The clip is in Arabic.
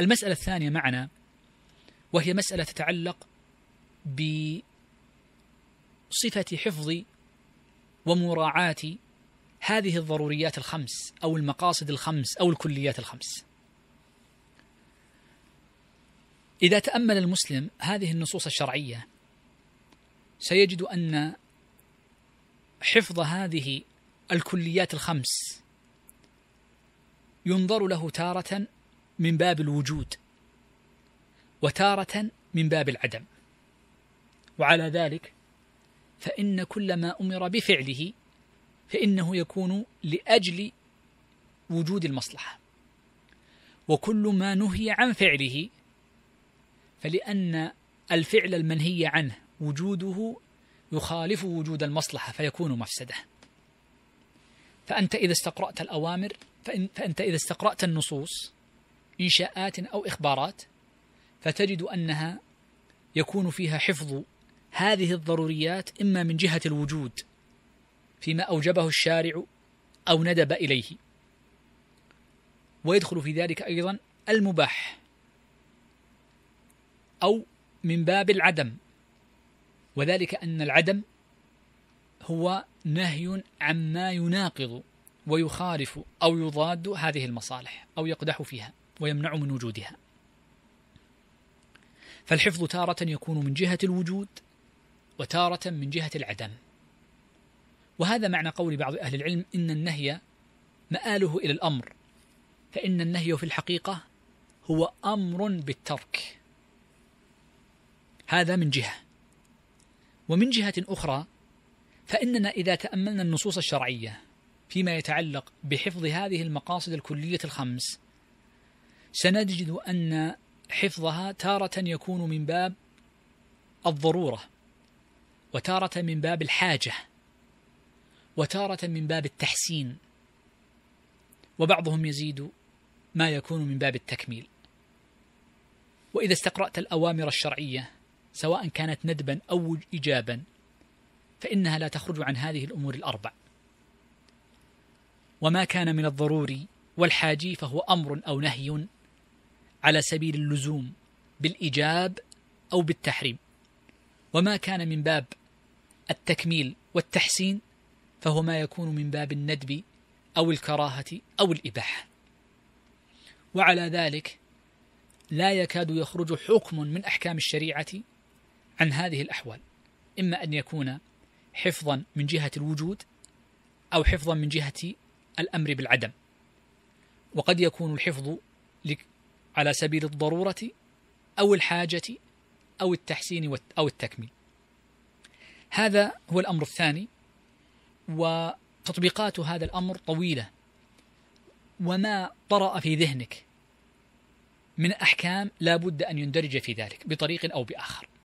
المسألة الثانية معنا وهي مسألة تتعلق بصفة حفظ ومراعاة هذه الضروريات الخمس أو المقاصد الخمس أو الكليات الخمس. إذا تأمل المسلم هذه النصوص الشرعية سيجد أن حفظ هذه الكليات الخمس ينظر له تارة من باب الوجود وتارة من باب العدم وعلى ذلك فإن كل ما أمر بفعله فإنه يكون لأجل وجود المصلحة وكل ما نهي عن فعله فلأن الفعل المنهي عنه وجوده يخالف وجود المصلحة فيكون مفسدة فأنت إذا استقرأت الأوامر فإن فأنت إذا استقرأت النصوص إنشاءات أو إخبارات فتجد أنها يكون فيها حفظ هذه الضروريات إما من جهة الوجود فيما أوجبه الشارع أو ندب إليه ويدخل في ذلك أيضا المباح أو من باب العدم وذلك أن العدم هو نهي عما يناقض ويخالف أو يضاد هذه المصالح أو يقدح فيها ويمنع من وجودها فالحفظ تارة يكون من جهة الوجود وتارة من جهة العدم وهذا معنى قول بعض أهل العلم إن النهي مآله إلى الأمر فإن النهي في الحقيقة هو أمر بالترك هذا من جهة ومن جهة أخرى فإننا إذا تأملنا النصوص الشرعية فيما يتعلق بحفظ هذه المقاصد الكلية الخمس سنجد أن حفظها تارة يكون من باب الضرورة وتارة من باب الحاجة وتارة من باب التحسين وبعضهم يزيد ما يكون من باب التكميل وإذا استقرأت الأوامر الشرعية سواء كانت ندبا أو إجابا فإنها لا تخرج عن هذه الأمور الأربع وما كان من الضروري والحاجي فهو أمر أو نهي على سبيل اللزوم بالايجاب او بالتحريم وما كان من باب التكميل والتحسين فهو ما يكون من باب الندب او الكراهه او الاباحه وعلى ذلك لا يكاد يخرج حكم من احكام الشريعه عن هذه الاحوال اما ان يكون حفظا من جهه الوجود او حفظا من جهه الامر بالعدم وقد يكون الحفظ على سبيل الضرورة أو الحاجة أو التحسين أو التكميل. هذا هو الأمر الثاني وتطبيقات هذا الأمر طويلة وما طرأ في ذهنك من أحكام لا بد أن يندرج في ذلك بطريق أو بآخر